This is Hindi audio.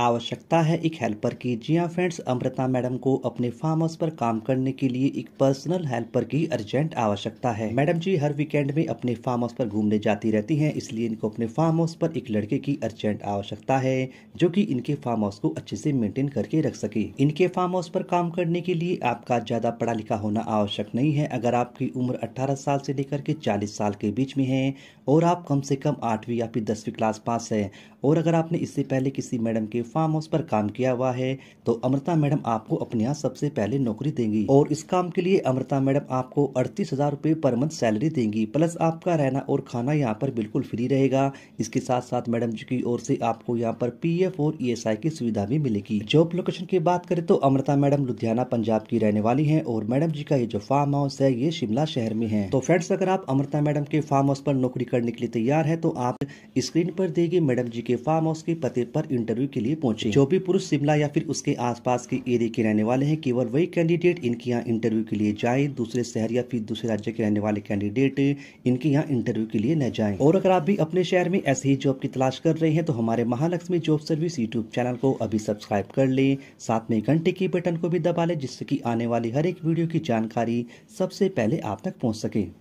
आवश्यकता है एक हेल्पर की जी हाँ फ्रेंड्स अमृता मैडम को अपने फार्म हाउस पर काम करने के लिए एक पर्सनल हेल्पर की अर्जेंट आवश्यकता है मैडम जी हर वीकेंड में अपने फार्म हाउस पर घूमने जाती रहती हैं इसलिए इनको अपने फार्म हाउस पर एक लड़के की अर्जेंट आवश्यकता है जो कि इनके फार्म हाउस को अच्छे से मेंटेन करके रख सके इनके फार्म हाउस पर काम करने के लिए आपका ज्यादा पढ़ा लिखा होना आवश्यक नहीं है अगर आपकी उम्र अट्ठारह साल से लेकर के चालीस साल के बीच में है और आप कम से कम आठवीं या फिर दसवीं क्लास पास है और अगर आपने इससे पहले किसी मैडम के फार्म हाउस पर काम किया हुआ है तो अमृता मैडम आपको अपने यहाँ सबसे पहले नौकरी देंगी और इस काम के लिए अमृता मैडम आपको अड़तीस हजार रूपए पर मंथ सैलरी देंगी प्लस आपका रहना और खाना यहाँ पर बिल्कुल फ्री रहेगा इसके साथ साथ मैडम जी की ओर से आपको यहाँ पर पी e और ई e की सुविधा भी मिलेगी जॉब लोकेशन की बात करें तो अमृता मैडम लुधियाना पंजाब की रहने वाली है और मैडम जी का ये जो फार्म हाउस है ये शिमला शहर में है तो फ्रेंड्स अगर आप अमृता मैडम के फार्म हाउस पर नौकरी करने के लिए तैयार है तो आप स्क्रीन पर देगी मैडम जी के फार्म हाउस के पते पर इंटरव्यू के लिए लिए पहुंचे जो भी पुरुष शिमला या फिर उसके आसपास के एरिया के रहने वाले हैं केवल वही कैंडिडेट इनके यहाँ इंटरव्यू के लिए जाए दूसरे शहर या फिर दूसरे राज्य के रहने वाले कैंडिडेट इनके यहाँ इंटरव्यू के लिए न जाए और अगर आप भी अपने शहर में ऐसे ही जॉब की तलाश कर रहे हैं तो हमारे Mahalakshmi job service YouTube channel को अभी सब्सक्राइब कर ले साथ में घंटे के बटन को भी दबा ले जिससे की आने वाली हर एक वीडियो की जानकारी सबसे पहले आप तक पहुँच सके